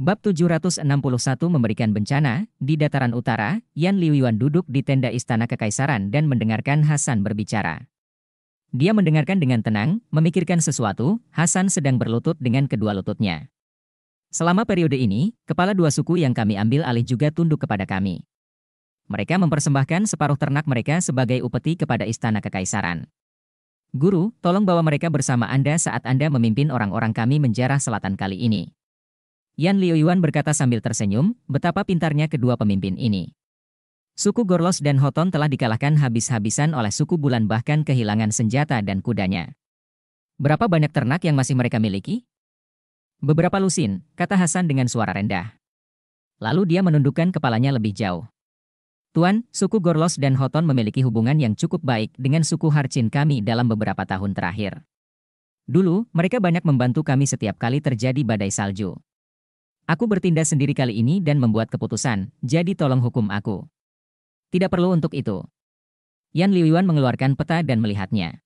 Bab 761 memberikan bencana, di dataran utara, Yan Liuyuan duduk di tenda istana kekaisaran dan mendengarkan Hasan berbicara. Dia mendengarkan dengan tenang, memikirkan sesuatu, Hasan sedang berlutut dengan kedua lututnya. Selama periode ini, kepala dua suku yang kami ambil alih juga tunduk kepada kami. Mereka mempersembahkan separuh ternak mereka sebagai upeti kepada istana kekaisaran. Guru, tolong bawa mereka bersama Anda saat Anda memimpin orang-orang kami menjarah selatan kali ini. Yan Liuyuan berkata sambil tersenyum, betapa pintarnya kedua pemimpin ini. Suku Gorlos dan Hoton telah dikalahkan habis-habisan oleh suku Bulan bahkan kehilangan senjata dan kudanya. Berapa banyak ternak yang masih mereka miliki? Beberapa lusin, kata Hasan dengan suara rendah. Lalu dia menundukkan kepalanya lebih jauh. Tuan, suku Gorlos dan Hoton memiliki hubungan yang cukup baik dengan suku Harcin kami dalam beberapa tahun terakhir. Dulu, mereka banyak membantu kami setiap kali terjadi badai salju. Aku bertindak sendiri kali ini dan membuat keputusan, jadi tolong hukum aku. Tidak perlu untuk itu. Yan Liuyuan mengeluarkan peta dan melihatnya.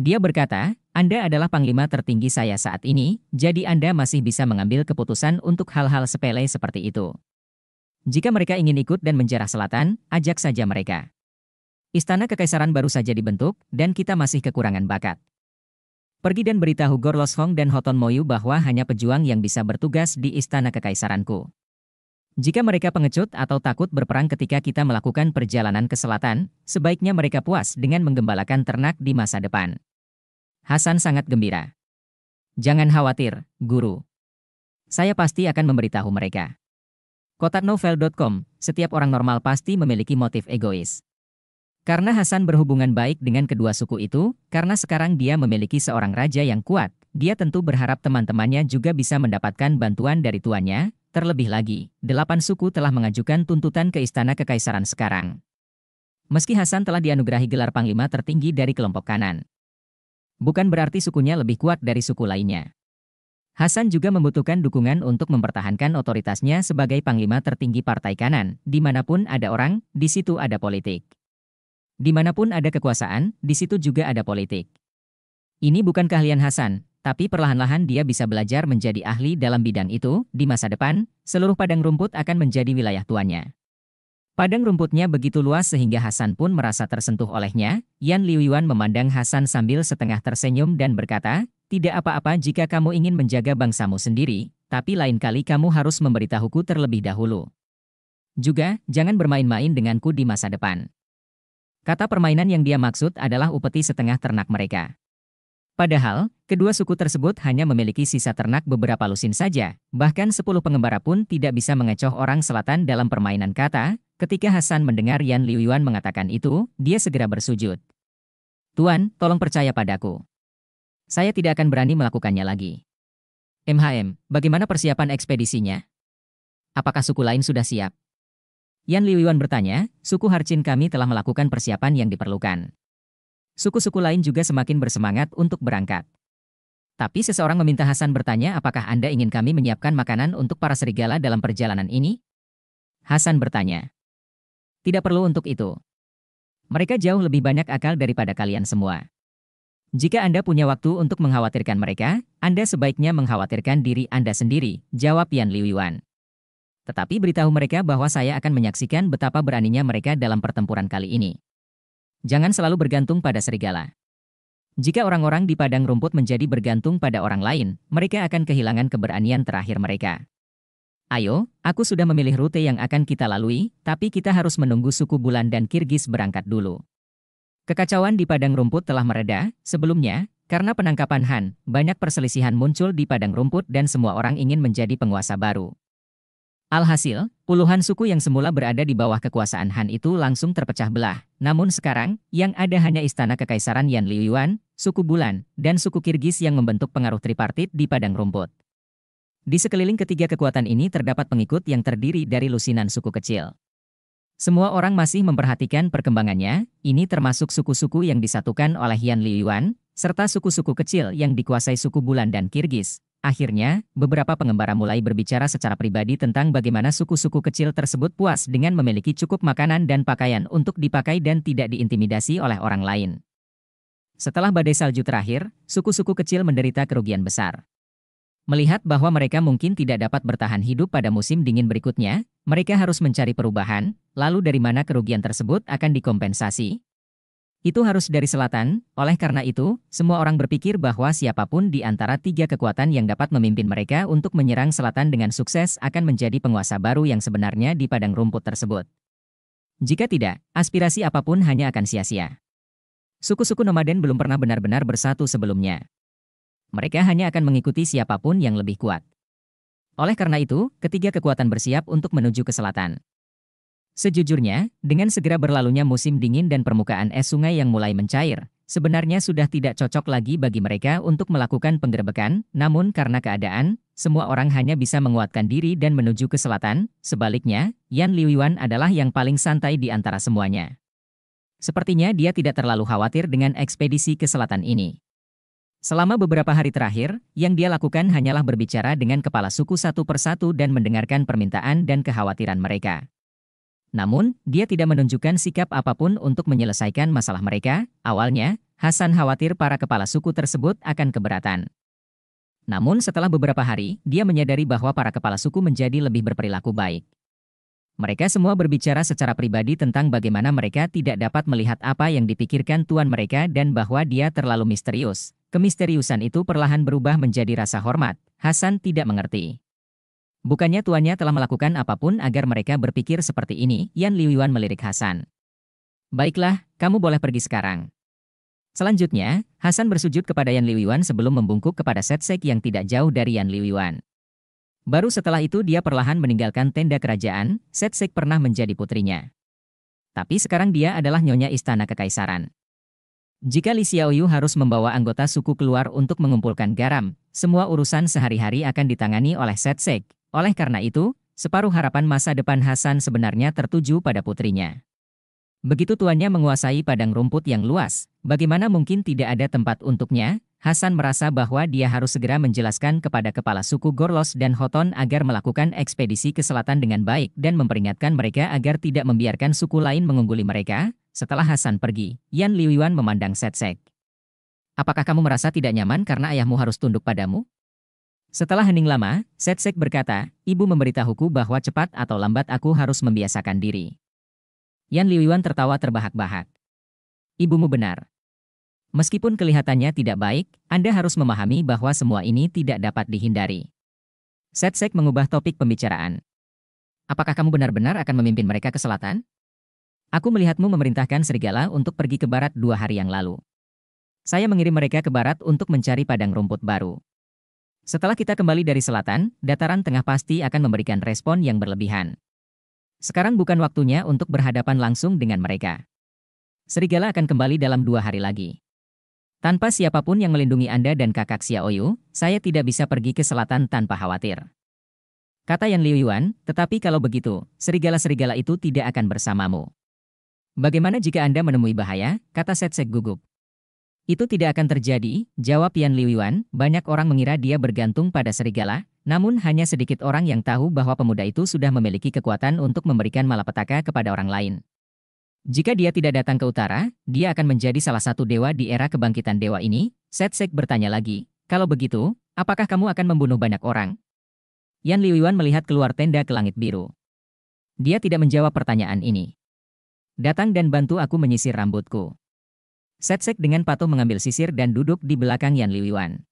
Dia berkata, Anda adalah panglima tertinggi saya saat ini, jadi Anda masih bisa mengambil keputusan untuk hal-hal sepele seperti itu. Jika mereka ingin ikut dan menjarah selatan, ajak saja mereka. Istana Kekaisaran baru saja dibentuk, dan kita masih kekurangan bakat. Pergi dan beritahu Gorlos Hong dan Hoton Moyu bahwa hanya pejuang yang bisa bertugas di istana kekaisaranku. Jika mereka pengecut atau takut berperang ketika kita melakukan perjalanan ke selatan, sebaiknya mereka puas dengan menggembalakan ternak di masa depan. Hasan sangat gembira. Jangan khawatir, guru. Saya pasti akan memberitahu mereka. Kotaknovel.com, setiap orang normal pasti memiliki motif egois. Karena Hasan berhubungan baik dengan kedua suku itu, karena sekarang dia memiliki seorang raja yang kuat, dia tentu berharap teman-temannya juga bisa mendapatkan bantuan dari tuannya. Terlebih lagi, delapan suku telah mengajukan tuntutan ke istana kekaisaran sekarang. Meski Hasan telah dianugerahi gelar panglima tertinggi dari kelompok kanan. Bukan berarti sukunya lebih kuat dari suku lainnya. Hasan juga membutuhkan dukungan untuk mempertahankan otoritasnya sebagai panglima tertinggi partai kanan, dimanapun ada orang, di situ ada politik. Dimanapun ada kekuasaan, di situ juga ada politik. Ini bukan keahlian Hasan, tapi perlahan-lahan dia bisa belajar menjadi ahli dalam bidang itu. Di masa depan, seluruh padang rumput akan menjadi wilayah tuannya. Padang rumputnya begitu luas sehingga Hasan pun merasa tersentuh olehnya. Yan Liuyuan memandang Hasan sambil setengah tersenyum dan berkata, Tidak apa-apa jika kamu ingin menjaga bangsamu sendiri, tapi lain kali kamu harus memberitahuku terlebih dahulu. Juga, jangan bermain-main denganku di masa depan. Kata permainan yang dia maksud adalah upeti setengah ternak mereka. Padahal, kedua suku tersebut hanya memiliki sisa ternak beberapa lusin saja, bahkan sepuluh pengembara pun tidak bisa mengecoh orang selatan dalam permainan kata, ketika Hasan mendengar Yan Liuyuan mengatakan itu, dia segera bersujud. Tuan, tolong percaya padaku. Saya tidak akan berani melakukannya lagi. MHM, bagaimana persiapan ekspedisinya? Apakah suku lain sudah siap? Yan Liuyuan bertanya, suku Harcin kami telah melakukan persiapan yang diperlukan. Suku-suku lain juga semakin bersemangat untuk berangkat. Tapi seseorang meminta Hasan bertanya apakah Anda ingin kami menyiapkan makanan untuk para serigala dalam perjalanan ini? Hasan bertanya. Tidak perlu untuk itu. Mereka jauh lebih banyak akal daripada kalian semua. Jika Anda punya waktu untuk mengkhawatirkan mereka, Anda sebaiknya mengkhawatirkan diri Anda sendiri, jawab Yan Liuyuan. Tetapi beritahu mereka bahwa saya akan menyaksikan betapa beraninya mereka dalam pertempuran kali ini. Jangan selalu bergantung pada serigala. Jika orang-orang di padang rumput menjadi bergantung pada orang lain, mereka akan kehilangan keberanian terakhir mereka. Ayo, aku sudah memilih rute yang akan kita lalui, tapi kita harus menunggu suku bulan dan Kirgis berangkat dulu. Kekacauan di padang rumput telah mereda, sebelumnya, karena penangkapan Han, banyak perselisihan muncul di padang rumput dan semua orang ingin menjadi penguasa baru. Alhasil, puluhan suku yang semula berada di bawah kekuasaan Han itu langsung terpecah belah. Namun sekarang, yang ada hanya istana kekaisaran Yan Liyuan, suku Bulan, dan suku Kirgis yang membentuk pengaruh tripartit di padang rumput. Di sekeliling ketiga kekuatan ini terdapat pengikut yang terdiri dari lusinan suku kecil. Semua orang masih memperhatikan perkembangannya, ini termasuk suku-suku yang disatukan oleh Yan Liyuan, serta suku-suku kecil yang dikuasai suku Bulan dan Kirgis, Akhirnya, beberapa pengembara mulai berbicara secara pribadi tentang bagaimana suku-suku kecil tersebut puas dengan memiliki cukup makanan dan pakaian untuk dipakai dan tidak diintimidasi oleh orang lain. Setelah badai salju terakhir, suku-suku kecil menderita kerugian besar. Melihat bahwa mereka mungkin tidak dapat bertahan hidup pada musim dingin berikutnya, mereka harus mencari perubahan, lalu dari mana kerugian tersebut akan dikompensasi, itu harus dari selatan, oleh karena itu, semua orang berpikir bahwa siapapun di antara tiga kekuatan yang dapat memimpin mereka untuk menyerang selatan dengan sukses akan menjadi penguasa baru yang sebenarnya di padang rumput tersebut. Jika tidak, aspirasi apapun hanya akan sia-sia. Suku-suku nomaden belum pernah benar-benar bersatu sebelumnya. Mereka hanya akan mengikuti siapapun yang lebih kuat. Oleh karena itu, ketiga kekuatan bersiap untuk menuju ke selatan. Sejujurnya, dengan segera berlalunya musim dingin dan permukaan es sungai yang mulai mencair, sebenarnya sudah tidak cocok lagi bagi mereka untuk melakukan penggerbekan, namun karena keadaan, semua orang hanya bisa menguatkan diri dan menuju ke selatan, sebaliknya, Yan Liuyuan adalah yang paling santai di antara semuanya. Sepertinya dia tidak terlalu khawatir dengan ekspedisi ke selatan ini. Selama beberapa hari terakhir, yang dia lakukan hanyalah berbicara dengan kepala suku satu persatu dan mendengarkan permintaan dan kekhawatiran mereka. Namun, dia tidak menunjukkan sikap apapun untuk menyelesaikan masalah mereka. Awalnya, Hasan khawatir para kepala suku tersebut akan keberatan. Namun setelah beberapa hari, dia menyadari bahwa para kepala suku menjadi lebih berperilaku baik. Mereka semua berbicara secara pribadi tentang bagaimana mereka tidak dapat melihat apa yang dipikirkan tuan mereka dan bahwa dia terlalu misterius. Kemisteriusan itu perlahan berubah menjadi rasa hormat. Hasan tidak mengerti. Bukannya tuannya telah melakukan apapun agar mereka berpikir seperti ini, Yan Yuan melirik Hasan. Baiklah, kamu boleh pergi sekarang. Selanjutnya, Hasan bersujud kepada Yan Yuan sebelum membungkuk kepada Setsek yang tidak jauh dari Yan Yuan. Baru setelah itu dia perlahan meninggalkan tenda kerajaan, Setsek pernah menjadi putrinya. Tapi sekarang dia adalah nyonya istana kekaisaran. Jika Li Xiaoyu harus membawa anggota suku keluar untuk mengumpulkan garam, semua urusan sehari-hari akan ditangani oleh Setsek, oleh karena itu, separuh harapan masa depan Hasan sebenarnya tertuju pada putrinya. Begitu tuannya menguasai padang rumput yang luas, bagaimana mungkin tidak ada tempat untuknya? Hasan merasa bahwa dia harus segera menjelaskan kepada kepala suku Gorlos dan Hoton agar melakukan ekspedisi ke selatan dengan baik dan memperingatkan mereka agar tidak membiarkan suku lain mengungguli mereka. Setelah Hasan pergi, Yan Liuyuan memandang Setsek. Apakah kamu merasa tidak nyaman karena ayahmu harus tunduk padamu? Setelah hening lama, Setsek berkata, ibu memberitahuku bahwa cepat atau lambat aku harus membiasakan diri. Yan Liuyuan tertawa terbahak-bahak. Ibumu benar. Meskipun kelihatannya tidak baik, Anda harus memahami bahwa semua ini tidak dapat dihindari. Setsek mengubah topik pembicaraan. Apakah kamu benar-benar akan memimpin mereka ke selatan? Aku melihatmu memerintahkan serigala untuk pergi ke barat dua hari yang lalu. Saya mengirim mereka ke barat untuk mencari padang rumput baru. Setelah kita kembali dari selatan, dataran tengah pasti akan memberikan respon yang berlebihan. Sekarang bukan waktunya untuk berhadapan langsung dengan mereka. Serigala akan kembali dalam dua hari lagi. Tanpa siapapun yang melindungi Anda dan kakak Xiaoyu, saya tidak bisa pergi ke selatan tanpa khawatir. Kata Yan Liu Yuan, tetapi kalau begitu, serigala-serigala itu tidak akan bersamamu. Bagaimana jika Anda menemui bahaya? Kata Setsek gugup. Itu tidak akan terjadi, jawab Yan Liuyuan, banyak orang mengira dia bergantung pada serigala, namun hanya sedikit orang yang tahu bahwa pemuda itu sudah memiliki kekuatan untuk memberikan malapetaka kepada orang lain. Jika dia tidak datang ke utara, dia akan menjadi salah satu dewa di era kebangkitan dewa ini, Setsek bertanya lagi, kalau begitu, apakah kamu akan membunuh banyak orang? Yan Liuyuan melihat keluar tenda ke langit biru. Dia tidak menjawab pertanyaan ini. Datang dan bantu aku menyisir rambutku. Setsek dengan patuh mengambil sisir dan duduk di belakang Yan Liwiwan.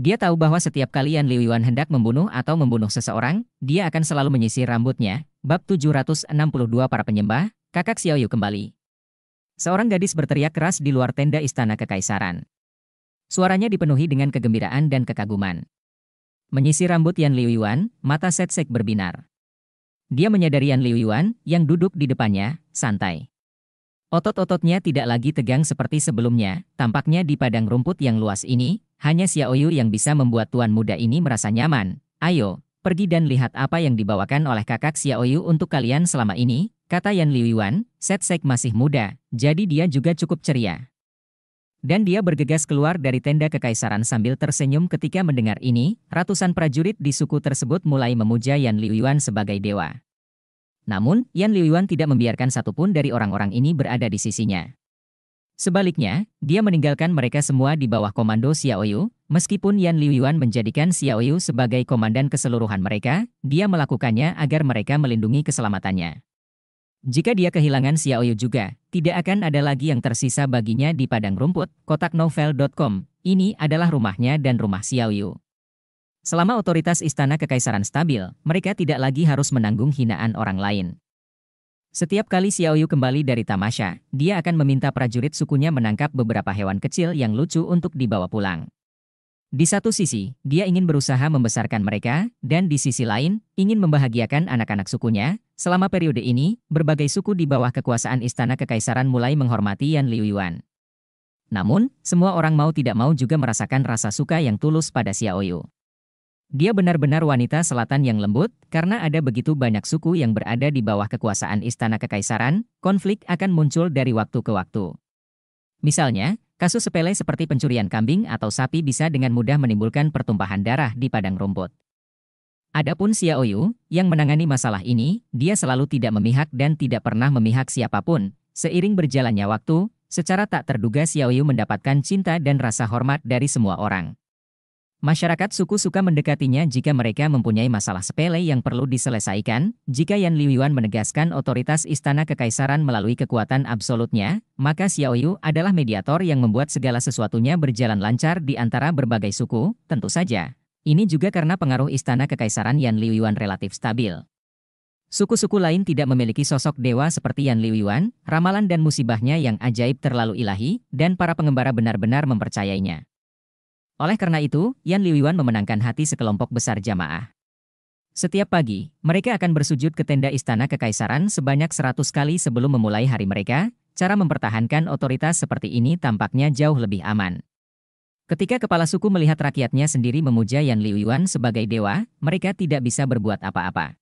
Dia tahu bahwa setiap kali Yan Liwiwan hendak membunuh atau membunuh seseorang, dia akan selalu menyisir rambutnya. Bab 762 para penyembah, kakak Xiaoyu kembali. Seorang gadis berteriak keras di luar tenda istana kekaisaran. Suaranya dipenuhi dengan kegembiraan dan kekaguman. Menyisir rambut Yan Liwiwan, mata Setsek berbinar. Dia menyadari Yan Liwiwan yang duduk di depannya, santai. Otot-ototnya tidak lagi tegang seperti sebelumnya, tampaknya di padang rumput yang luas ini, hanya Xiaoyu yang bisa membuat tuan muda ini merasa nyaman. Ayo, pergi dan lihat apa yang dibawakan oleh kakak Xiaoyu untuk kalian selama ini, kata Yan Liuyuan, Set Sek masih muda, jadi dia juga cukup ceria. Dan dia bergegas keluar dari tenda kekaisaran sambil tersenyum ketika mendengar ini, ratusan prajurit di suku tersebut mulai memuja Yan Liuyuan sebagai dewa. Namun, Yan Liyuan tidak membiarkan satupun dari orang-orang ini berada di sisinya. Sebaliknya, dia meninggalkan mereka semua di bawah komando Xiaoyu, meskipun Yan Liyuan menjadikan Xiaoyu sebagai komandan keseluruhan mereka, dia melakukannya agar mereka melindungi keselamatannya. Jika dia kehilangan Xiaoyu juga, tidak akan ada lagi yang tersisa baginya di padang rumput, kotaknovel.com, ini adalah rumahnya dan rumah Xiaoyu. Selama otoritas istana kekaisaran stabil, mereka tidak lagi harus menanggung hinaan orang lain. Setiap kali Xiaoyu kembali dari Tamasha, dia akan meminta prajurit sukunya menangkap beberapa hewan kecil yang lucu untuk dibawa pulang. Di satu sisi, dia ingin berusaha membesarkan mereka, dan di sisi lain, ingin membahagiakan anak-anak sukunya. Selama periode ini, berbagai suku di bawah kekuasaan istana kekaisaran mulai menghormati Yan Liu Yuan. Namun, semua orang mau tidak mau juga merasakan rasa suka yang tulus pada Xiaoyu. Dia benar-benar wanita selatan yang lembut, karena ada begitu banyak suku yang berada di bawah kekuasaan istana kekaisaran, konflik akan muncul dari waktu ke waktu. Misalnya, kasus sepele seperti pencurian kambing atau sapi bisa dengan mudah menimbulkan pertumpahan darah di padang rumput. Adapun Xiaoyu, yang menangani masalah ini, dia selalu tidak memihak dan tidak pernah memihak siapapun. Seiring berjalannya waktu, secara tak terduga Xiaoyu mendapatkan cinta dan rasa hormat dari semua orang. Masyarakat suku suka mendekatinya jika mereka mempunyai masalah sepele yang perlu diselesaikan. Jika Yan Liuyuan menegaskan otoritas istana kekaisaran melalui kekuatan absolutnya, maka Xiaoyu adalah mediator yang membuat segala sesuatunya berjalan lancar di antara berbagai suku, tentu saja. Ini juga karena pengaruh istana kekaisaran Yan Liuyuan relatif stabil. Suku-suku lain tidak memiliki sosok dewa seperti Yan Liuyuan, ramalan dan musibahnya yang ajaib terlalu ilahi, dan para pengembara benar-benar mempercayainya. Oleh karena itu, Yan Liuyuan memenangkan hati sekelompok besar jamaah. Setiap pagi, mereka akan bersujud ke tenda istana kekaisaran sebanyak seratus kali sebelum memulai hari mereka, cara mempertahankan otoritas seperti ini tampaknya jauh lebih aman. Ketika kepala suku melihat rakyatnya sendiri memuja Yan Liuyuan sebagai dewa, mereka tidak bisa berbuat apa-apa.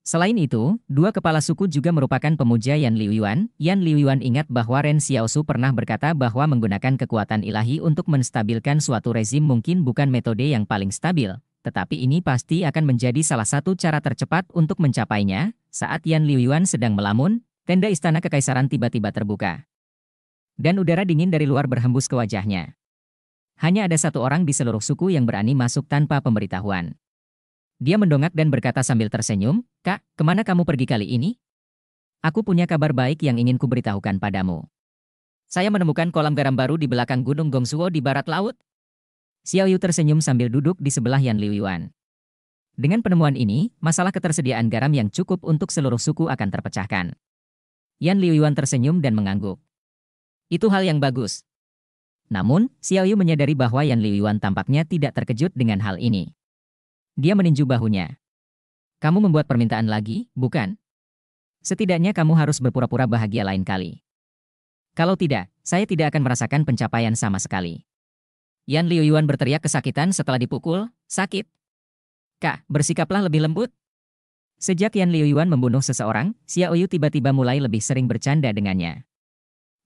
Selain itu, dua kepala suku juga merupakan pemuja Yan Liuyuan. Yan Liuyuan ingat bahwa Ren Xiaosu pernah berkata bahwa menggunakan kekuatan ilahi untuk menstabilkan suatu rezim mungkin bukan metode yang paling stabil, tetapi ini pasti akan menjadi salah satu cara tercepat untuk mencapainya. Saat Yan Liuyuan sedang melamun, tenda istana kekaisaran tiba-tiba terbuka. Dan udara dingin dari luar berhembus ke wajahnya. Hanya ada satu orang di seluruh suku yang berani masuk tanpa pemberitahuan. Dia mendongak dan berkata sambil tersenyum, Kak, kemana kamu pergi kali ini? Aku punya kabar baik yang ingin kuberitahukan padamu. Saya menemukan kolam garam baru di belakang Gunung Gongsuo di barat laut. Xiao Yu tersenyum sambil duduk di sebelah Yan Liu Yuan. Dengan penemuan ini, masalah ketersediaan garam yang cukup untuk seluruh suku akan terpecahkan. Yan Liu Yuan tersenyum dan mengangguk. Itu hal yang bagus. Namun, Xiao Yu menyadari bahwa Yan Liu Yuan tampaknya tidak terkejut dengan hal ini. Dia meninju bahunya. Kamu membuat permintaan lagi, bukan? Setidaknya kamu harus berpura-pura bahagia lain kali. Kalau tidak, saya tidak akan merasakan pencapaian sama sekali. Yan Liu Yuan berteriak kesakitan setelah dipukul, sakit. Kak, bersikaplah lebih lembut. Sejak Yan Liu Yuan membunuh seseorang, Xiao Yu tiba-tiba mulai lebih sering bercanda dengannya.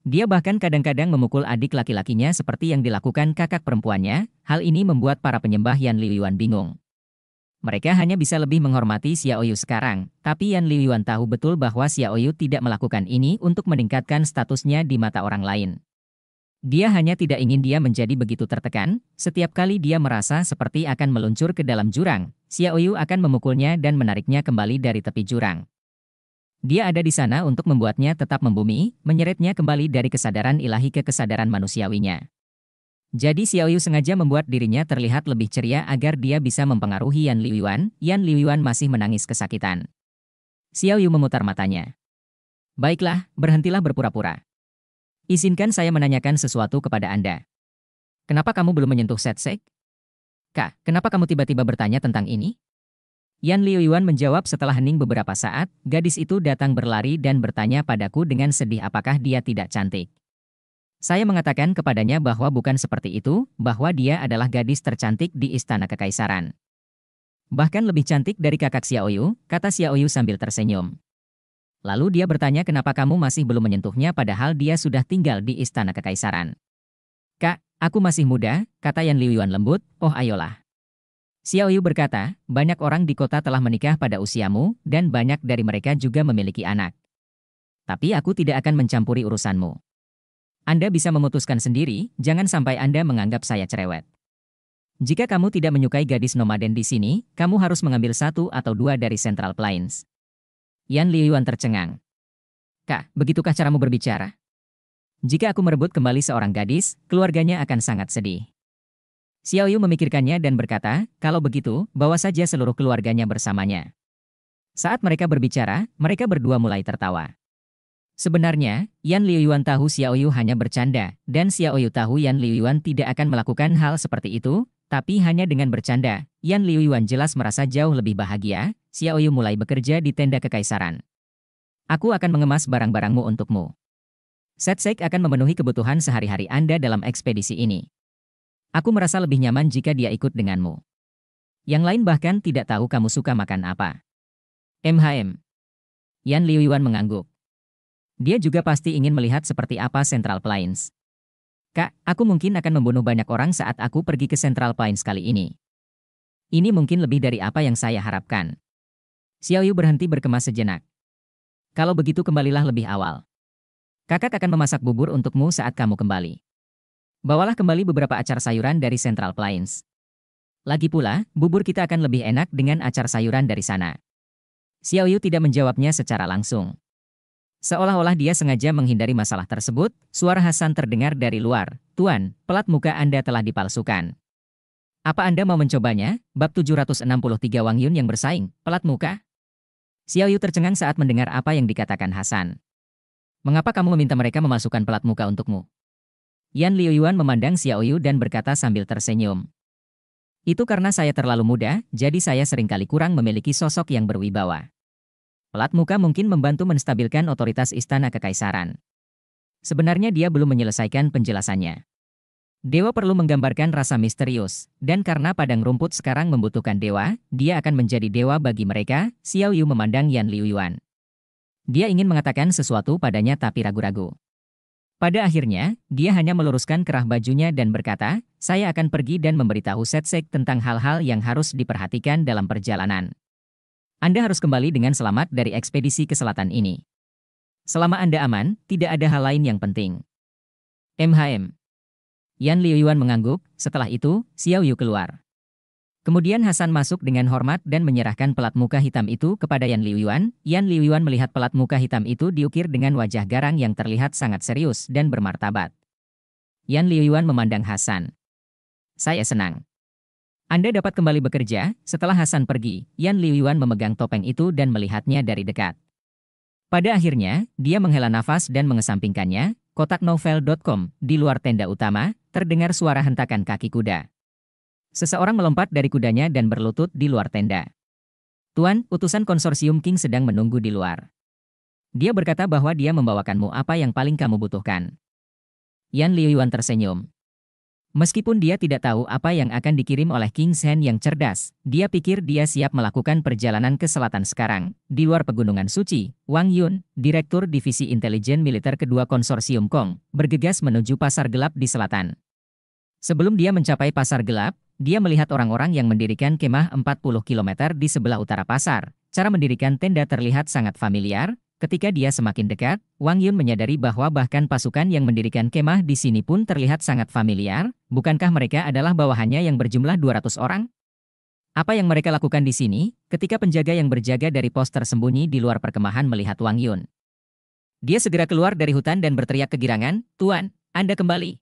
Dia bahkan kadang-kadang memukul adik laki-lakinya seperti yang dilakukan kakak perempuannya. Hal ini membuat para penyembah Yan Liu Yuan bingung. Mereka hanya bisa lebih menghormati Xiaoyu sekarang, tapi Yan Liyuan tahu betul bahwa Xiaoyu tidak melakukan ini untuk meningkatkan statusnya di mata orang lain. Dia hanya tidak ingin dia menjadi begitu tertekan, setiap kali dia merasa seperti akan meluncur ke dalam jurang, Xiaoyu akan memukulnya dan menariknya kembali dari tepi jurang. Dia ada di sana untuk membuatnya tetap membumi, menyeretnya kembali dari kesadaran ilahi ke kesadaran manusiawinya. Jadi Xiaoyu sengaja membuat dirinya terlihat lebih ceria agar dia bisa mempengaruhi Yan Liuyuan. Yan Liuyuan masih menangis kesakitan. Xiaoyu memutar matanya. Baiklah, berhentilah berpura-pura. Izinkan saya menanyakan sesuatu kepada Anda. Kenapa kamu belum menyentuh Setsek? Kak, kenapa kamu tiba-tiba bertanya tentang ini? Yan Liuyuan menjawab setelah hening beberapa saat, gadis itu datang berlari dan bertanya padaku dengan sedih apakah dia tidak cantik. Saya mengatakan kepadanya bahwa bukan seperti itu, bahwa dia adalah gadis tercantik di istana kekaisaran. Bahkan lebih cantik dari kakak Xiaoyu, kata Xiaoyu sambil tersenyum. Lalu dia bertanya kenapa kamu masih belum menyentuhnya padahal dia sudah tinggal di istana kekaisaran. Kak, aku masih muda, kata Yan Liuyuan lembut, oh ayolah. Xiaoyu berkata, banyak orang di kota telah menikah pada usiamu, dan banyak dari mereka juga memiliki anak. Tapi aku tidak akan mencampuri urusanmu. Anda bisa memutuskan sendiri, jangan sampai Anda menganggap saya cerewet. Jika kamu tidak menyukai gadis nomaden di sini, kamu harus mengambil satu atau dua dari Central Plains. Yan Liyuan tercengang. Kak, begitukah caramu berbicara? Jika aku merebut kembali seorang gadis, keluarganya akan sangat sedih. Xiao Yu memikirkannya dan berkata, kalau begitu, bawa saja seluruh keluarganya bersamanya. Saat mereka berbicara, mereka berdua mulai tertawa. Sebenarnya, Yan Liuyuan tahu Xiaoyu hanya bercanda, dan Xiaoyu tahu Yan Liuyuan tidak akan melakukan hal seperti itu, tapi hanya dengan bercanda, Yan Liuyuan jelas merasa jauh lebih bahagia, Xiaoyu mulai bekerja di tenda kekaisaran. Aku akan mengemas barang-barangmu untukmu. Setsek akan memenuhi kebutuhan sehari-hari Anda dalam ekspedisi ini. Aku merasa lebih nyaman jika dia ikut denganmu. Yang lain bahkan tidak tahu kamu suka makan apa. MHM. Yan Liuyuan mengangguk. Dia juga pasti ingin melihat seperti apa Central Plains. Kak, aku mungkin akan membunuh banyak orang saat aku pergi ke Central Plains kali ini. Ini mungkin lebih dari apa yang saya harapkan. Xiao Yu berhenti berkemas sejenak. Kalau begitu kembalilah lebih awal. Kakak akan memasak bubur untukmu saat kamu kembali. Bawalah kembali beberapa acar sayuran dari Central Plains. Lagi pula, bubur kita akan lebih enak dengan acar sayuran dari sana. Xiaoyu tidak menjawabnya secara langsung. Seolah-olah dia sengaja menghindari masalah tersebut, suara Hasan terdengar dari luar. Tuan, pelat muka Anda telah dipalsukan. Apa Anda mau mencobanya? Bab 763 Wang Yun yang bersaing, pelat muka? Xiao Yu tercengang saat mendengar apa yang dikatakan Hasan. Mengapa kamu meminta mereka memasukkan pelat muka untukmu? Yan Liu Yuan memandang Xiao Yu dan berkata sambil tersenyum. Itu karena saya terlalu muda, jadi saya seringkali kurang memiliki sosok yang berwibawa. Pelat muka mungkin membantu menstabilkan otoritas istana kekaisaran. Sebenarnya dia belum menyelesaikan penjelasannya. Dewa perlu menggambarkan rasa misterius, dan karena padang rumput sekarang membutuhkan dewa, dia akan menjadi dewa bagi mereka, Xiao Yu memandang Yan Liu Yuan. Dia ingin mengatakan sesuatu padanya tapi ragu-ragu. Pada akhirnya, dia hanya meluruskan kerah bajunya dan berkata, saya akan pergi dan memberitahu Setsek tentang hal-hal yang harus diperhatikan dalam perjalanan. Anda harus kembali dengan selamat dari ekspedisi ke selatan ini. Selama Anda aman, tidak ada hal lain yang penting. MHM Yan Liuyuan mengangguk, setelah itu, Xiao Yu keluar. Kemudian Hasan masuk dengan hormat dan menyerahkan pelat muka hitam itu kepada Yan Liuyuan. Yan Liuyuan melihat pelat muka hitam itu diukir dengan wajah garang yang terlihat sangat serius dan bermartabat. Yan Liuyuan memandang Hasan. Saya senang. Anda dapat kembali bekerja, setelah Hasan pergi, Yan Liyuan memegang topeng itu dan melihatnya dari dekat. Pada akhirnya, dia menghela nafas dan mengesampingkannya, Kotak novel.com di luar tenda utama, terdengar suara hentakan kaki kuda. Seseorang melompat dari kudanya dan berlutut di luar tenda. Tuan, utusan konsorsium King sedang menunggu di luar. Dia berkata bahwa dia membawakanmu apa yang paling kamu butuhkan. Yan Liyuan tersenyum. Meskipun dia tidak tahu apa yang akan dikirim oleh King Shen yang cerdas, dia pikir dia siap melakukan perjalanan ke selatan sekarang. Di luar pegunungan suci, Wang Yun, Direktur Divisi Intelijen Militer kedua konsorsium Kong, bergegas menuju pasar gelap di selatan. Sebelum dia mencapai pasar gelap, dia melihat orang-orang yang mendirikan kemah 40 km di sebelah utara pasar. Cara mendirikan tenda terlihat sangat familiar, Ketika dia semakin dekat, Wang Yun menyadari bahwa bahkan pasukan yang mendirikan kemah di sini pun terlihat sangat familiar, bukankah mereka adalah bawahannya yang berjumlah 200 orang? Apa yang mereka lakukan di sini, ketika penjaga yang berjaga dari pos tersembunyi di luar perkemahan melihat Wang Yun? Dia segera keluar dari hutan dan berteriak kegirangan, Tuan, Anda kembali.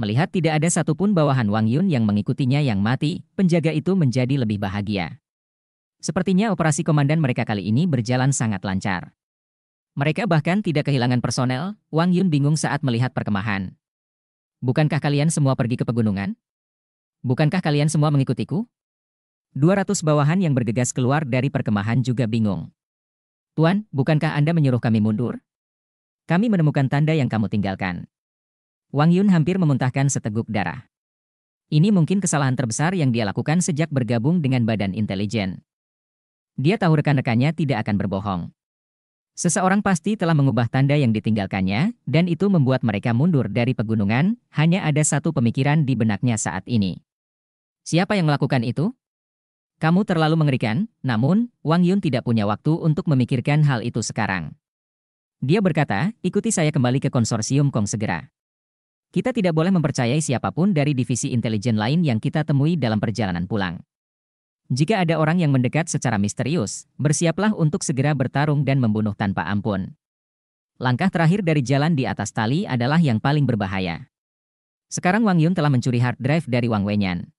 Melihat tidak ada satupun bawahan Wang Yun yang mengikutinya yang mati, penjaga itu menjadi lebih bahagia. Sepertinya operasi komandan mereka kali ini berjalan sangat lancar. Mereka bahkan tidak kehilangan personel, Wang Yun bingung saat melihat perkemahan. Bukankah kalian semua pergi ke pegunungan? Bukankah kalian semua mengikutiku? 200 bawahan yang bergegas keluar dari perkemahan juga bingung. Tuan, bukankah Anda menyuruh kami mundur? Kami menemukan tanda yang kamu tinggalkan. Wang Yun hampir memuntahkan seteguk darah. Ini mungkin kesalahan terbesar yang dia lakukan sejak bergabung dengan badan intelijen. Dia tahu rekan-rekannya tidak akan berbohong. Seseorang pasti telah mengubah tanda yang ditinggalkannya, dan itu membuat mereka mundur dari pegunungan, hanya ada satu pemikiran di benaknya saat ini. Siapa yang melakukan itu? Kamu terlalu mengerikan, namun, Wang Yun tidak punya waktu untuk memikirkan hal itu sekarang. Dia berkata, ikuti saya kembali ke konsorsium Kong segera. Kita tidak boleh mempercayai siapapun dari divisi intelijen lain yang kita temui dalam perjalanan pulang. Jika ada orang yang mendekat secara misterius, bersiaplah untuk segera bertarung dan membunuh tanpa ampun. Langkah terakhir dari jalan di atas tali adalah yang paling berbahaya. Sekarang Wang Yun telah mencuri hard drive dari Wang Wenyan.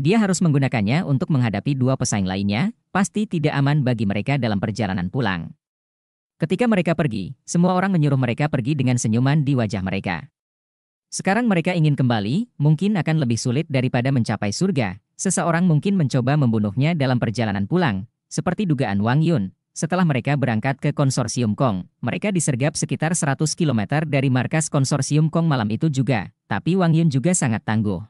Dia harus menggunakannya untuk menghadapi dua pesaing lainnya, pasti tidak aman bagi mereka dalam perjalanan pulang. Ketika mereka pergi, semua orang menyuruh mereka pergi dengan senyuman di wajah mereka. Sekarang mereka ingin kembali, mungkin akan lebih sulit daripada mencapai surga, Seseorang mungkin mencoba membunuhnya dalam perjalanan pulang, seperti dugaan Wang Yun. Setelah mereka berangkat ke konsorsium Kong, mereka disergap sekitar 100 km dari markas konsorsium Kong malam itu juga, tapi Wang Yun juga sangat tangguh.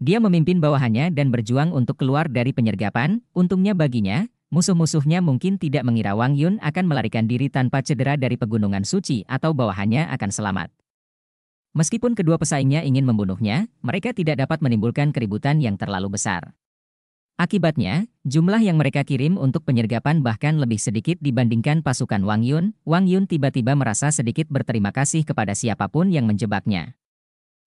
Dia memimpin bawahannya dan berjuang untuk keluar dari penyergapan, untungnya baginya, musuh-musuhnya mungkin tidak mengira Wang Yun akan melarikan diri tanpa cedera dari pegunungan suci atau bawahannya akan selamat. Meskipun kedua pesaingnya ingin membunuhnya, mereka tidak dapat menimbulkan keributan yang terlalu besar. Akibatnya, jumlah yang mereka kirim untuk penyergapan bahkan lebih sedikit dibandingkan pasukan Wang Yun. Wang Yun tiba-tiba merasa sedikit berterima kasih kepada siapapun yang menjebaknya.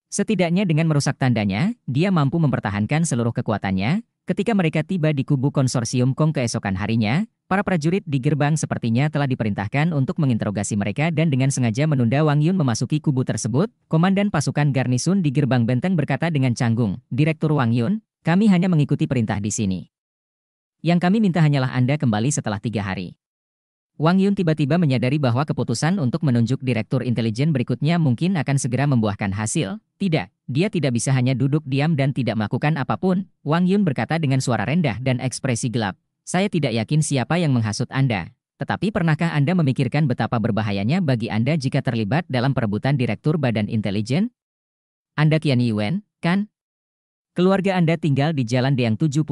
Setidaknya dengan merusak tandanya, dia mampu mempertahankan seluruh kekuatannya. Ketika mereka tiba di kubu konsorsium Kong keesokan harinya, Para prajurit di gerbang sepertinya telah diperintahkan untuk menginterogasi mereka dan dengan sengaja menunda Wang Yun memasuki kubu tersebut, Komandan Pasukan Garnisun di gerbang benteng berkata dengan canggung, Direktur Wang Yun, kami hanya mengikuti perintah di sini. Yang kami minta hanyalah Anda kembali setelah tiga hari. Wang Yun tiba-tiba menyadari bahwa keputusan untuk menunjuk Direktur Intelijen berikutnya mungkin akan segera membuahkan hasil. Tidak, dia tidak bisa hanya duduk diam dan tidak melakukan apapun, Wang Yun berkata dengan suara rendah dan ekspresi gelap. Saya tidak yakin siapa yang menghasut Anda. Tetapi pernahkah Anda memikirkan betapa berbahayanya bagi Anda jika terlibat dalam perebutan Direktur Badan Intelijen? Anda Kian Yuen, kan? Keluarga Anda tinggal di Jalan Deang 76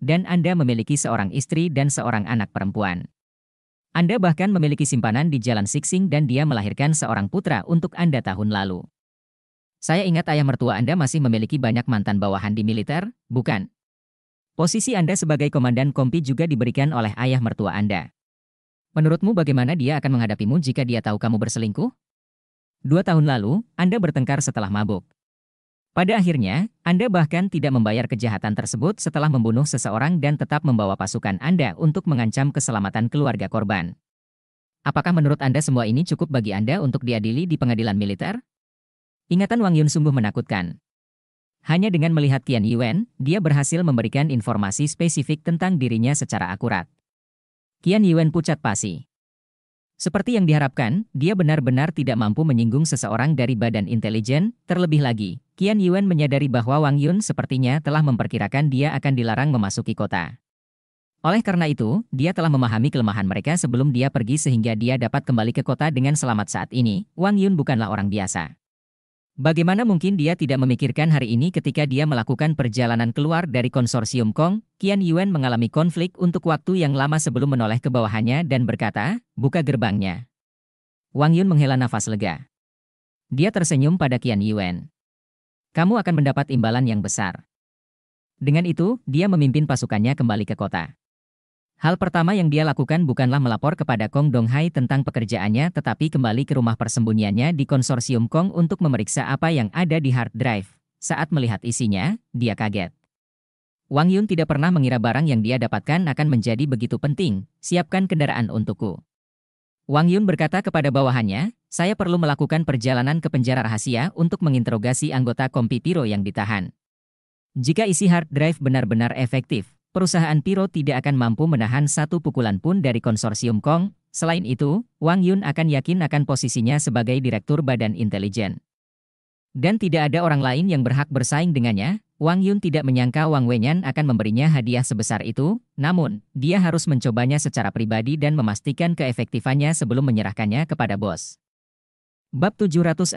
dan Anda memiliki seorang istri dan seorang anak perempuan. Anda bahkan memiliki simpanan di Jalan Sixing dan dia melahirkan seorang putra untuk Anda tahun lalu. Saya ingat ayah mertua Anda masih memiliki banyak mantan bawahan di militer, bukan? Posisi Anda sebagai komandan kompi juga diberikan oleh ayah mertua Anda. Menurutmu bagaimana dia akan menghadapimu jika dia tahu kamu berselingkuh? Dua tahun lalu, Anda bertengkar setelah mabuk. Pada akhirnya, Anda bahkan tidak membayar kejahatan tersebut setelah membunuh seseorang dan tetap membawa pasukan Anda untuk mengancam keselamatan keluarga korban. Apakah menurut Anda semua ini cukup bagi Anda untuk diadili di pengadilan militer? Ingatan Wang Yun sungguh menakutkan. Hanya dengan melihat Tian Yuan, dia berhasil memberikan informasi spesifik tentang dirinya secara akurat. Tian Yuan pucat pasi. Seperti yang diharapkan, dia benar-benar tidak mampu menyinggung seseorang dari badan intelijen, terlebih lagi. Qian Yuan menyadari bahwa Wang Yun sepertinya telah memperkirakan dia akan dilarang memasuki kota. Oleh karena itu, dia telah memahami kelemahan mereka sebelum dia pergi sehingga dia dapat kembali ke kota dengan selamat saat ini. Wang Yun bukanlah orang biasa. Bagaimana mungkin dia tidak memikirkan hari ini ketika dia melakukan perjalanan keluar dari konsorsium Kong, Qian Yuan mengalami konflik untuk waktu yang lama sebelum menoleh ke bawahannya dan berkata, buka gerbangnya. Wang Yun menghela nafas lega. Dia tersenyum pada Qian Yuan. Kamu akan mendapat imbalan yang besar. Dengan itu, dia memimpin pasukannya kembali ke kota. Hal pertama yang dia lakukan bukanlah melapor kepada Kong Donghai tentang pekerjaannya tetapi kembali ke rumah persembunyiannya di konsorsium Kong untuk memeriksa apa yang ada di hard drive. Saat melihat isinya, dia kaget. Wang Yun tidak pernah mengira barang yang dia dapatkan akan menjadi begitu penting, siapkan kendaraan untukku. Wang Yun berkata kepada bawahannya, saya perlu melakukan perjalanan ke penjara rahasia untuk menginterogasi anggota kompi Piro yang ditahan. Jika isi hard drive benar-benar efektif, perusahaan Piro tidak akan mampu menahan satu pukulan pun dari konsorsium Kong. Selain itu, Wang Yun akan yakin akan posisinya sebagai Direktur Badan Intelijen. Dan tidak ada orang lain yang berhak bersaing dengannya, Wang Yun tidak menyangka Wang Wenyan akan memberinya hadiah sebesar itu, namun, dia harus mencobanya secara pribadi dan memastikan keefektifannya sebelum menyerahkannya kepada bos. Bab 764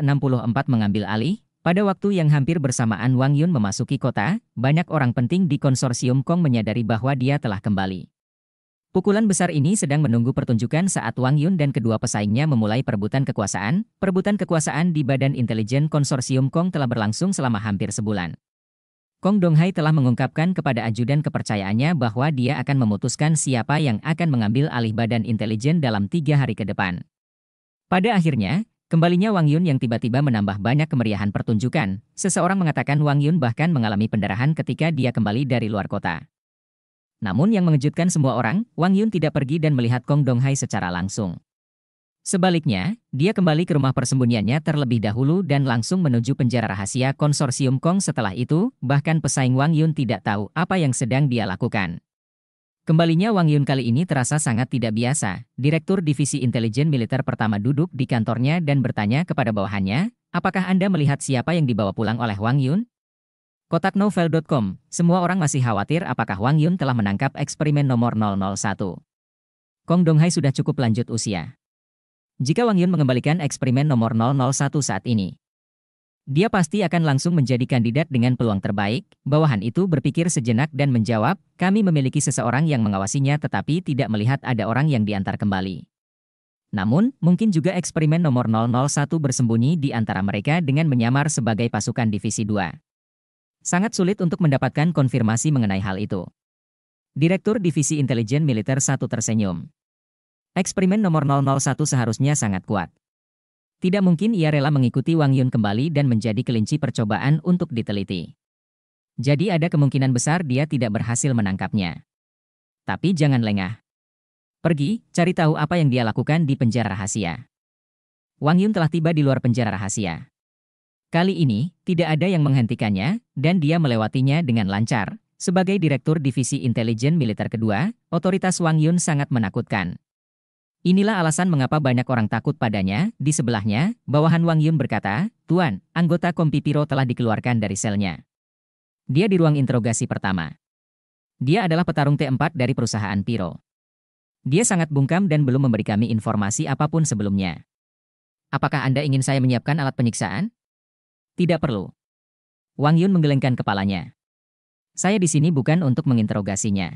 mengambil alih, pada waktu yang hampir bersamaan Wang Yun memasuki kota, banyak orang penting di konsorsium Kong menyadari bahwa dia telah kembali. Pukulan besar ini sedang menunggu pertunjukan saat Wang Yun dan kedua pesaingnya memulai perebutan kekuasaan. Perebutan kekuasaan di Badan Intelijen Konsorsium Kong telah berlangsung selama hampir sebulan. Kong Donghai telah mengungkapkan kepada ajudan kepercayaannya bahwa dia akan memutuskan siapa yang akan mengambil alih badan intelijen dalam tiga hari ke depan. Pada akhirnya, Kembalinya Wang Yun yang tiba-tiba menambah banyak kemeriahan pertunjukan, seseorang mengatakan Wang Yun bahkan mengalami pendarahan ketika dia kembali dari luar kota. Namun yang mengejutkan semua orang, Wang Yun tidak pergi dan melihat Kong Donghai secara langsung. Sebaliknya, dia kembali ke rumah persembunyiannya terlebih dahulu dan langsung menuju penjara rahasia konsorsium Kong setelah itu, bahkan pesaing Wang Yun tidak tahu apa yang sedang dia lakukan. Kembalinya Wang Yun kali ini terasa sangat tidak biasa. Direktur Divisi Intelijen Militer pertama duduk di kantornya dan bertanya kepada bawahannya, apakah Anda melihat siapa yang dibawa pulang oleh Wang Yun? Kotak novel.com, semua orang masih khawatir apakah Wang Yun telah menangkap eksperimen nomor 001. Kong Donghai sudah cukup lanjut usia. Jika Wang Yun mengembalikan eksperimen nomor 001 saat ini, dia pasti akan langsung menjadi kandidat dengan peluang terbaik. Bawahan itu berpikir sejenak dan menjawab, kami memiliki seseorang yang mengawasinya tetapi tidak melihat ada orang yang diantar kembali. Namun, mungkin juga eksperimen nomor 001 bersembunyi di antara mereka dengan menyamar sebagai pasukan divisi 2. Sangat sulit untuk mendapatkan konfirmasi mengenai hal itu. Direktur Divisi Intelijen Militer 1 tersenyum. Eksperimen nomor 001 seharusnya sangat kuat. Tidak mungkin ia rela mengikuti Wang Yun kembali dan menjadi kelinci percobaan untuk diteliti. Jadi ada kemungkinan besar dia tidak berhasil menangkapnya. Tapi jangan lengah. Pergi, cari tahu apa yang dia lakukan di penjara rahasia. Wang Yun telah tiba di luar penjara rahasia. Kali ini, tidak ada yang menghentikannya, dan dia melewatinya dengan lancar. Sebagai Direktur Divisi Intelijen Militer Kedua, otoritas Wang Yun sangat menakutkan. Inilah alasan mengapa banyak orang takut padanya. Di sebelahnya, bawahan Wang Yun berkata, Tuan, anggota kompi Piro telah dikeluarkan dari selnya. Dia di ruang interogasi pertama. Dia adalah petarung T4 dari perusahaan Piro. Dia sangat bungkam dan belum memberi kami informasi apapun sebelumnya. Apakah Anda ingin saya menyiapkan alat penyiksaan? Tidak perlu. Wang Yun menggelengkan kepalanya. Saya di sini bukan untuk menginterogasinya.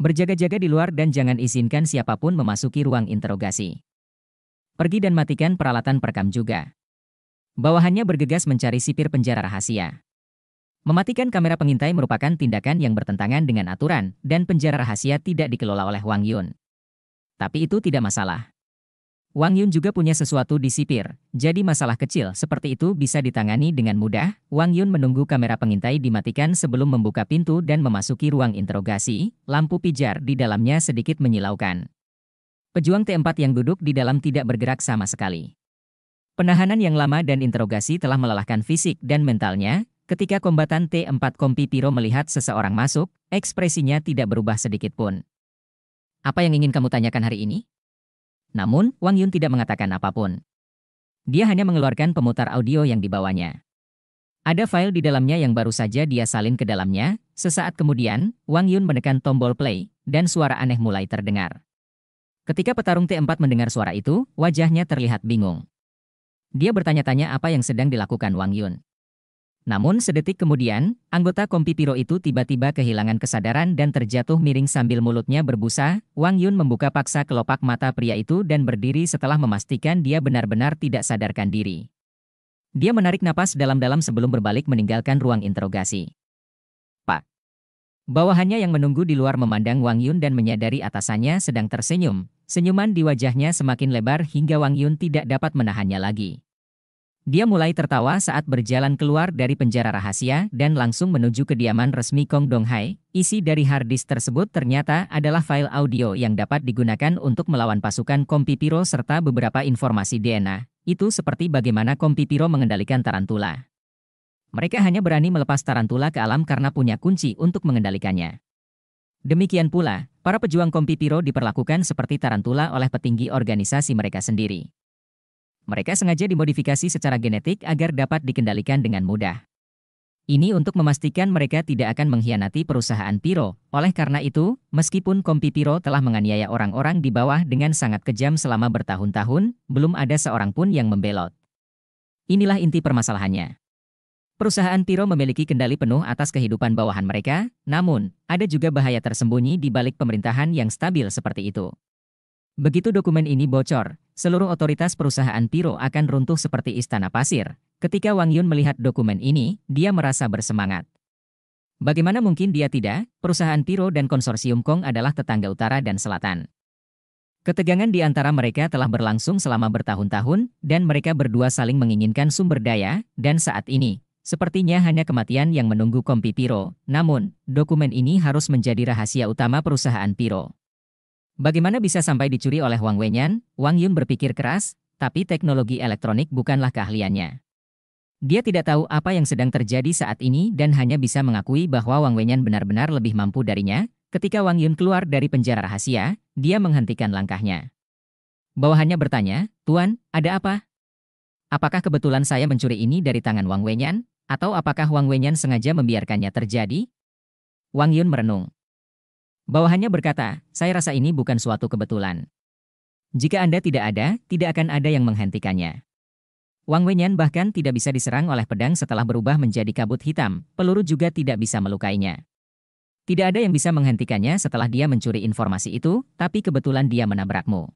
Berjaga-jaga di luar dan jangan izinkan siapapun memasuki ruang interogasi. Pergi dan matikan peralatan perekam juga. Bawahannya bergegas mencari sipir penjara rahasia. Mematikan kamera pengintai merupakan tindakan yang bertentangan dengan aturan, dan penjara rahasia tidak dikelola oleh Wang Yun. Tapi itu tidak masalah. Wang Yun juga punya sesuatu di sipir, jadi masalah kecil seperti itu bisa ditangani dengan mudah. Wang Yun menunggu kamera pengintai dimatikan sebelum membuka pintu dan memasuki ruang interogasi, lampu pijar di dalamnya sedikit menyilaukan. Pejuang T4 yang duduk di dalam tidak bergerak sama sekali. Penahanan yang lama dan interogasi telah melelahkan fisik dan mentalnya, ketika kombatan T4 Kompi Piro melihat seseorang masuk, ekspresinya tidak berubah sedikit pun. Apa yang ingin kamu tanyakan hari ini? Namun, Wang Yun tidak mengatakan apapun. Dia hanya mengeluarkan pemutar audio yang dibawanya. Ada file di dalamnya yang baru saja dia salin ke dalamnya, sesaat kemudian, Wang Yun menekan tombol play, dan suara aneh mulai terdengar. Ketika petarung T4 mendengar suara itu, wajahnya terlihat bingung. Dia bertanya-tanya apa yang sedang dilakukan Wang Yun. Namun sedetik kemudian, anggota kompi piro itu tiba-tiba kehilangan kesadaran dan terjatuh miring sambil mulutnya berbusa. Wang Yun membuka paksa kelopak mata pria itu dan berdiri setelah memastikan dia benar-benar tidak sadarkan diri. Dia menarik napas dalam-dalam sebelum berbalik meninggalkan ruang interogasi. Pak. Bawahannya yang menunggu di luar memandang Wang Yun dan menyadari atasannya sedang tersenyum. Senyuman di wajahnya semakin lebar hingga Wang Yun tidak dapat menahannya lagi. Dia mulai tertawa saat berjalan keluar dari penjara rahasia dan langsung menuju kediaman resmi Kong Donghai. Isi dari harddisk tersebut ternyata adalah file audio yang dapat digunakan untuk melawan pasukan Kompi Piro serta beberapa informasi DNA. Itu seperti bagaimana Kompi Piro mengendalikan Tarantula. Mereka hanya berani melepas Tarantula ke alam karena punya kunci untuk mengendalikannya. Demikian pula, para pejuang Kompi Piro diperlakukan seperti Tarantula oleh petinggi organisasi mereka sendiri. Mereka sengaja dimodifikasi secara genetik agar dapat dikendalikan dengan mudah. Ini untuk memastikan mereka tidak akan mengkhianati perusahaan Piro. Oleh karena itu, meskipun Kompi Piro telah menganiaya orang-orang di bawah dengan sangat kejam selama bertahun-tahun, belum ada seorang pun yang membelot. Inilah inti permasalahannya. Perusahaan Piro memiliki kendali penuh atas kehidupan bawahan mereka, namun, ada juga bahaya tersembunyi di balik pemerintahan yang stabil seperti itu. Begitu dokumen ini bocor, seluruh otoritas perusahaan Piro akan runtuh seperti istana pasir. Ketika Wang Yun melihat dokumen ini, dia merasa bersemangat. Bagaimana mungkin dia tidak? Perusahaan Piro dan konsorsium Kong adalah tetangga utara dan selatan. Ketegangan di antara mereka telah berlangsung selama bertahun-tahun, dan mereka berdua saling menginginkan sumber daya, dan saat ini, sepertinya hanya kematian yang menunggu kompi Piro. Namun, dokumen ini harus menjadi rahasia utama perusahaan Piro. Bagaimana bisa sampai dicuri oleh Wang Wenyan? Wang Yun berpikir keras, tapi teknologi elektronik bukanlah keahliannya. Dia tidak tahu apa yang sedang terjadi saat ini dan hanya bisa mengakui bahwa Wang Wenyan benar-benar lebih mampu darinya. Ketika Wang Yun keluar dari penjara rahasia, dia menghentikan langkahnya. Bawahannya bertanya, Tuan, ada apa? Apakah kebetulan saya mencuri ini dari tangan Wang Wenyan? Atau apakah Wang Wenyan sengaja membiarkannya terjadi? Wang Yun merenung. Bawahannya berkata, saya rasa ini bukan suatu kebetulan. Jika Anda tidak ada, tidak akan ada yang menghentikannya. Wang Wenyan bahkan tidak bisa diserang oleh pedang setelah berubah menjadi kabut hitam, peluru juga tidak bisa melukainya. Tidak ada yang bisa menghentikannya setelah dia mencuri informasi itu, tapi kebetulan dia menabrakmu.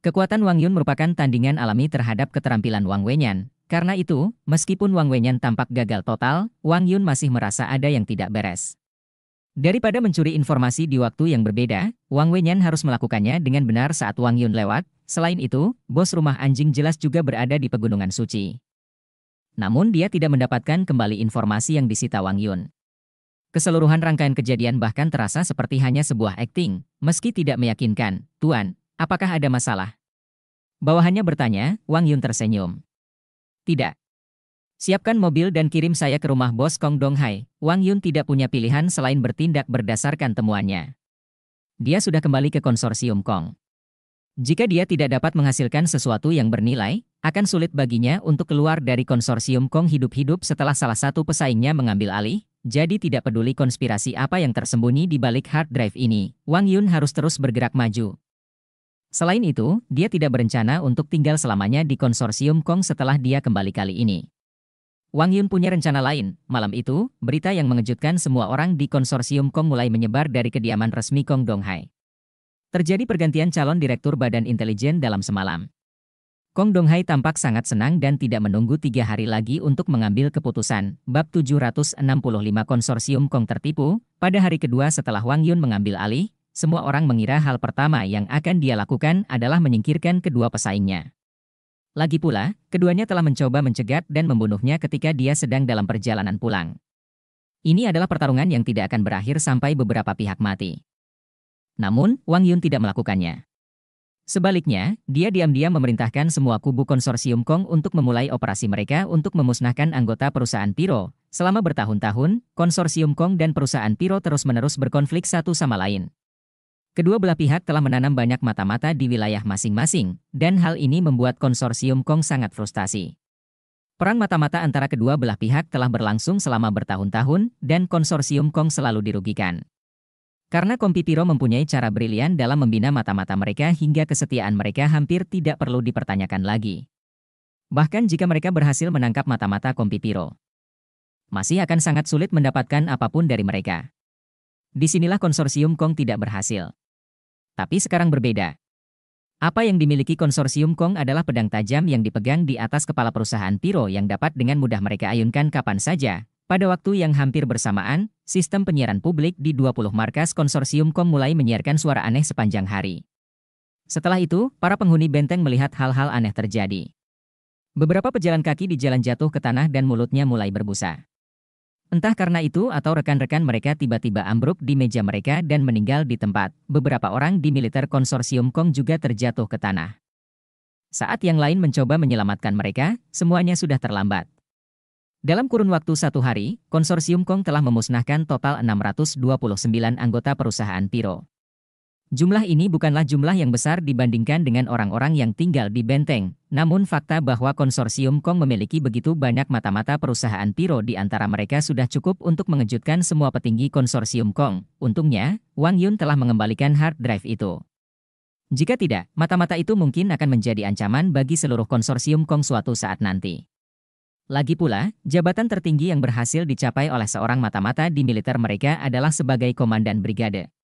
Kekuatan Wang Yun merupakan tandingan alami terhadap keterampilan Wang Wenyan. Karena itu, meskipun Wang Wenyan tampak gagal total, Wang Yun masih merasa ada yang tidak beres. Daripada mencuri informasi di waktu yang berbeda, Wang Wenyan harus melakukannya dengan benar saat Wang Yun lewat. Selain itu, bos rumah anjing jelas juga berada di Pegunungan Suci. Namun dia tidak mendapatkan kembali informasi yang disita Wang Yun. Keseluruhan rangkaian kejadian bahkan terasa seperti hanya sebuah akting, meski tidak meyakinkan. Tuan, apakah ada masalah? Bawahannya bertanya, Wang Yun tersenyum. Tidak, Siapkan mobil dan kirim saya ke rumah bos Kong Donghai. Wang Yun tidak punya pilihan selain bertindak berdasarkan temuannya. Dia sudah kembali ke konsorsium Kong. Jika dia tidak dapat menghasilkan sesuatu yang bernilai, akan sulit baginya untuk keluar dari konsorsium Kong hidup-hidup setelah salah satu pesaingnya mengambil alih, jadi tidak peduli konspirasi apa yang tersembunyi di balik hard drive ini, Wang Yun harus terus bergerak maju. Selain itu, dia tidak berencana untuk tinggal selamanya di konsorsium Kong setelah dia kembali kali ini. Wang Yun punya rencana lain. Malam itu, berita yang mengejutkan semua orang di konsorsium Kong mulai menyebar dari kediaman resmi Kong Donghai. Terjadi pergantian calon direktur Badan Intelijen dalam semalam. Kong Donghai tampak sangat senang dan tidak menunggu tiga hari lagi untuk mengambil keputusan. Bab 765 konsorsium Kong tertipu, pada hari kedua setelah Wang Yun mengambil alih, semua orang mengira hal pertama yang akan dia lakukan adalah menyingkirkan kedua pesaingnya. Lagi pula, keduanya telah mencoba mencegat dan membunuhnya ketika dia sedang dalam perjalanan pulang. Ini adalah pertarungan yang tidak akan berakhir sampai beberapa pihak mati. Namun, Wang Yun tidak melakukannya. Sebaliknya, dia diam-diam memerintahkan semua kubu konsorsium Kong untuk memulai operasi mereka untuk memusnahkan anggota perusahaan Piro. Selama bertahun-tahun, konsorsium Kong dan perusahaan Piro terus-menerus berkonflik satu sama lain. Kedua belah pihak telah menanam banyak mata-mata di wilayah masing-masing, dan hal ini membuat konsorsium Kong sangat frustasi. Perang mata-mata antara kedua belah pihak telah berlangsung selama bertahun-tahun, dan konsorsium Kong selalu dirugikan. Karena Piro mempunyai cara brilian dalam membina mata-mata mereka hingga kesetiaan mereka hampir tidak perlu dipertanyakan lagi. Bahkan jika mereka berhasil menangkap mata-mata Piro, masih akan sangat sulit mendapatkan apapun dari mereka. Disinilah konsorsium Kong tidak berhasil tapi sekarang berbeda. Apa yang dimiliki konsorsium Kong adalah pedang tajam yang dipegang di atas kepala perusahaan Tiro yang dapat dengan mudah mereka ayunkan kapan saja. Pada waktu yang hampir bersamaan, sistem penyiaran publik di 20 markas konsorsium Kong mulai menyiarkan suara aneh sepanjang hari. Setelah itu, para penghuni benteng melihat hal-hal aneh terjadi. Beberapa pejalan kaki di jalan jatuh ke tanah dan mulutnya mulai berbusa. Entah karena itu atau rekan-rekan mereka tiba-tiba ambruk di meja mereka dan meninggal di tempat. Beberapa orang di militer konsorsium Kong juga terjatuh ke tanah. Saat yang lain mencoba menyelamatkan mereka, semuanya sudah terlambat. Dalam kurun waktu satu hari, konsorsium Kong telah memusnahkan total 629 anggota perusahaan Piro. Jumlah ini bukanlah jumlah yang besar dibandingkan dengan orang-orang yang tinggal di benteng, namun fakta bahwa konsorsium Kong memiliki begitu banyak mata-mata perusahaan Piro di antara mereka sudah cukup untuk mengejutkan semua petinggi konsorsium Kong. Untungnya, Wang Yun telah mengembalikan hard drive itu. Jika tidak, mata-mata itu mungkin akan menjadi ancaman bagi seluruh konsorsium Kong suatu saat nanti. Lagi pula, jabatan tertinggi yang berhasil dicapai oleh seorang mata-mata di militer mereka adalah sebagai komandan brigade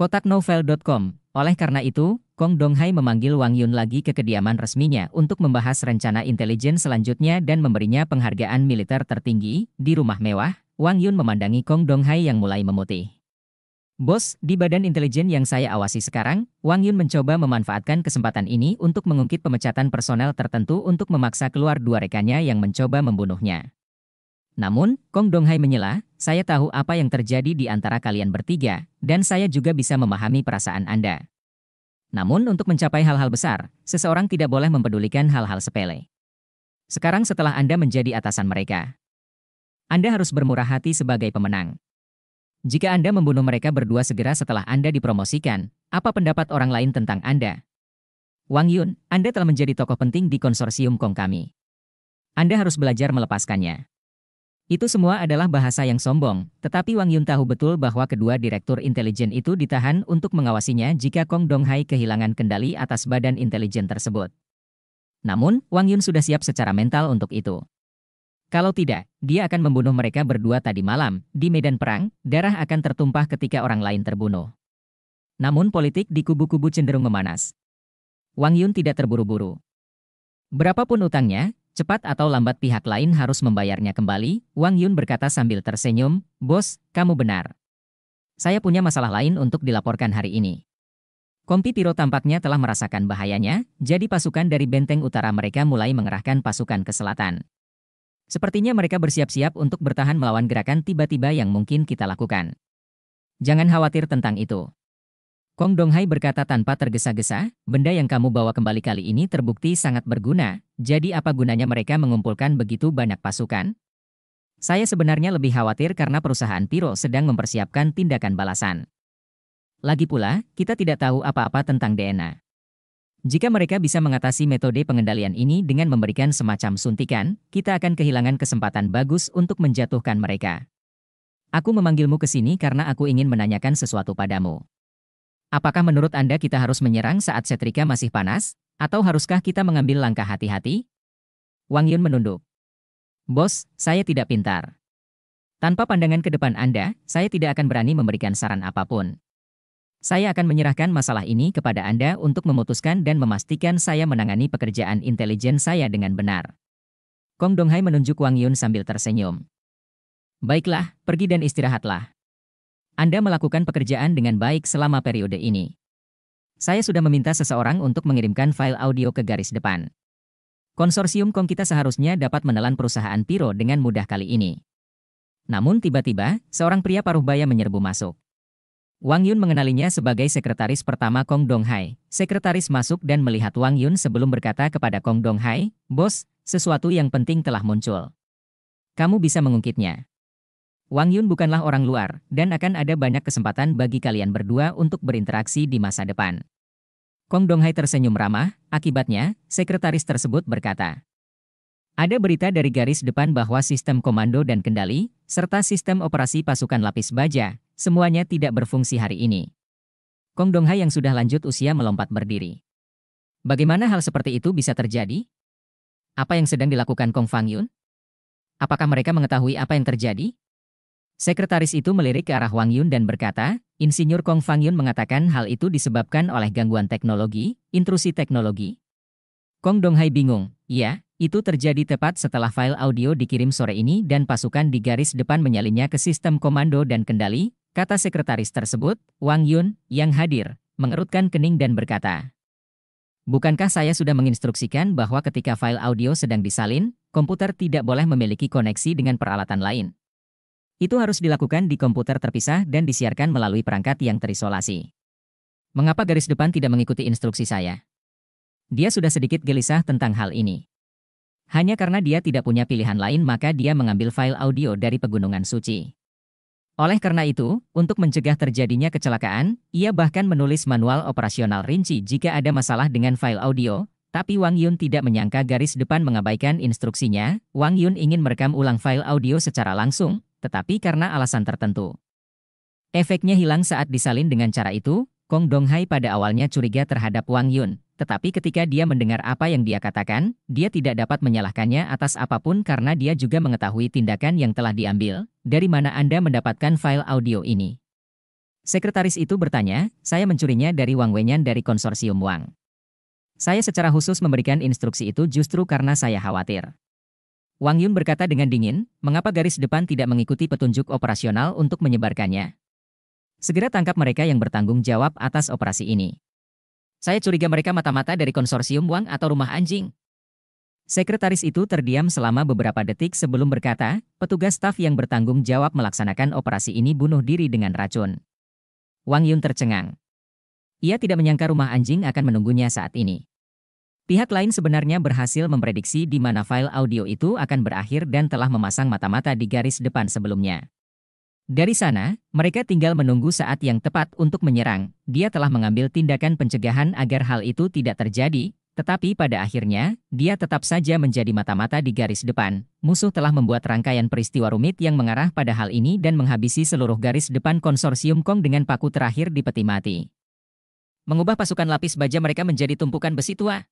kotak novel.com. Oleh karena itu, Kong Donghai memanggil Wang Yun lagi ke kediaman resminya untuk membahas rencana intelijen selanjutnya dan memberinya penghargaan militer tertinggi di rumah mewah. Wang Yun memandangi Kong Donghai yang mulai memutih. Bos, di badan intelijen yang saya awasi sekarang, Wang Yun mencoba memanfaatkan kesempatan ini untuk mengungkit pemecatan personel tertentu untuk memaksa keluar dua rekannya yang mencoba membunuhnya. Namun, Kong Donghai menyela, saya tahu apa yang terjadi di antara kalian bertiga, dan saya juga bisa memahami perasaan Anda. Namun untuk mencapai hal-hal besar, seseorang tidak boleh mempedulikan hal-hal sepele. Sekarang setelah Anda menjadi atasan mereka, Anda harus bermurah hati sebagai pemenang. Jika Anda membunuh mereka berdua segera setelah Anda dipromosikan, apa pendapat orang lain tentang Anda? Wang Yun, Anda telah menjadi tokoh penting di konsorsium Kong kami. Anda harus belajar melepaskannya. Itu semua adalah bahasa yang sombong, tetapi Wang Yun tahu betul bahwa kedua direktur intelijen itu ditahan untuk mengawasinya jika Kong Donghai kehilangan kendali atas badan intelijen tersebut. Namun, Wang Yun sudah siap secara mental untuk itu. Kalau tidak, dia akan membunuh mereka berdua tadi malam, di medan perang, darah akan tertumpah ketika orang lain terbunuh. Namun politik di kubu-kubu cenderung memanas. Wang Yun tidak terburu-buru. Berapapun utangnya, Cepat atau lambat pihak lain harus membayarnya kembali, Wang Yun berkata sambil tersenyum, Bos, kamu benar. Saya punya masalah lain untuk dilaporkan hari ini. Kompi Piro tampaknya telah merasakan bahayanya, jadi pasukan dari benteng utara mereka mulai mengerahkan pasukan ke selatan. Sepertinya mereka bersiap-siap untuk bertahan melawan gerakan tiba-tiba yang mungkin kita lakukan. Jangan khawatir tentang itu. Kong Donghai berkata tanpa tergesa-gesa, benda yang kamu bawa kembali kali ini terbukti sangat berguna, jadi apa gunanya mereka mengumpulkan begitu banyak pasukan? Saya sebenarnya lebih khawatir karena perusahaan Piro sedang mempersiapkan tindakan balasan. Lagi pula, kita tidak tahu apa-apa tentang DNA. Jika mereka bisa mengatasi metode pengendalian ini dengan memberikan semacam suntikan, kita akan kehilangan kesempatan bagus untuk menjatuhkan mereka. Aku memanggilmu ke sini karena aku ingin menanyakan sesuatu padamu. Apakah menurut Anda kita harus menyerang saat setrika masih panas, atau haruskah kita mengambil langkah hati-hati? Wang Yun menunduk. Bos, saya tidak pintar. Tanpa pandangan ke depan Anda, saya tidak akan berani memberikan saran apapun. Saya akan menyerahkan masalah ini kepada Anda untuk memutuskan dan memastikan saya menangani pekerjaan intelijen saya dengan benar. Kong Donghai menunjuk Wang Yun sambil tersenyum. Baiklah, pergi dan istirahatlah. Anda melakukan pekerjaan dengan baik selama periode ini. Saya sudah meminta seseorang untuk mengirimkan file audio ke garis depan. Konsorsium Kong kita seharusnya dapat menelan perusahaan Piro dengan mudah kali ini. Namun tiba-tiba, seorang pria paruh baya menyerbu masuk. Wang Yun mengenalinya sebagai sekretaris pertama Kong Dong Donghai. Sekretaris masuk dan melihat Wang Yun sebelum berkata kepada Kong Dong Donghai, "Bos, sesuatu yang penting telah muncul. Kamu bisa mengungkitnya." Wang Yun bukanlah orang luar, dan akan ada banyak kesempatan bagi kalian berdua untuk berinteraksi di masa depan. Kong Donghai tersenyum ramah, akibatnya, sekretaris tersebut berkata. Ada berita dari garis depan bahwa sistem komando dan kendali, serta sistem operasi pasukan lapis baja, semuanya tidak berfungsi hari ini. Kong Donghai yang sudah lanjut usia melompat berdiri. Bagaimana hal seperti itu bisa terjadi? Apa yang sedang dilakukan Kong Fang Yun? Apakah mereka mengetahui apa yang terjadi? Sekretaris itu melirik ke arah Wang Yun dan berkata, Insinyur Kong Fang Yun mengatakan hal itu disebabkan oleh gangguan teknologi, intrusi teknologi. Kong Donghai bingung, iya, itu terjadi tepat setelah file audio dikirim sore ini dan pasukan di garis depan menyalinnya ke sistem komando dan kendali, kata sekretaris tersebut, Wang Yun, yang hadir, mengerutkan kening dan berkata, Bukankah saya sudah menginstruksikan bahwa ketika file audio sedang disalin, komputer tidak boleh memiliki koneksi dengan peralatan lain? Itu harus dilakukan di komputer terpisah dan disiarkan melalui perangkat yang terisolasi. Mengapa garis depan tidak mengikuti instruksi saya? Dia sudah sedikit gelisah tentang hal ini. Hanya karena dia tidak punya pilihan lain maka dia mengambil file audio dari pegunungan suci. Oleh karena itu, untuk mencegah terjadinya kecelakaan, ia bahkan menulis manual operasional rinci jika ada masalah dengan file audio, tapi Wang Yun tidak menyangka garis depan mengabaikan instruksinya. Wang Yun ingin merekam ulang file audio secara langsung, tetapi karena alasan tertentu. Efeknya hilang saat disalin dengan cara itu, Kong Donghai pada awalnya curiga terhadap Wang Yun, tetapi ketika dia mendengar apa yang dia katakan, dia tidak dapat menyalahkannya atas apapun karena dia juga mengetahui tindakan yang telah diambil, dari mana Anda mendapatkan file audio ini. Sekretaris itu bertanya, saya mencurinya dari Wang Wenyan dari konsorsium Wang. Saya secara khusus memberikan instruksi itu justru karena saya khawatir. Wang Yun berkata dengan dingin, mengapa garis depan tidak mengikuti petunjuk operasional untuk menyebarkannya. Segera tangkap mereka yang bertanggung jawab atas operasi ini. Saya curiga mereka mata-mata dari konsorsium Wang atau rumah anjing. Sekretaris itu terdiam selama beberapa detik sebelum berkata, petugas staf yang bertanggung jawab melaksanakan operasi ini bunuh diri dengan racun. Wang Yun tercengang. Ia tidak menyangka rumah anjing akan menunggunya saat ini. Pihak lain sebenarnya berhasil memprediksi di mana file audio itu akan berakhir dan telah memasang mata-mata di garis depan sebelumnya. Dari sana, mereka tinggal menunggu saat yang tepat untuk menyerang. Dia telah mengambil tindakan pencegahan agar hal itu tidak terjadi, tetapi pada akhirnya, dia tetap saja menjadi mata-mata di garis depan. Musuh telah membuat rangkaian peristiwa rumit yang mengarah pada hal ini dan menghabisi seluruh garis depan konsorsium Kong dengan paku terakhir di peti mati. Mengubah pasukan lapis baja mereka menjadi tumpukan besi tua.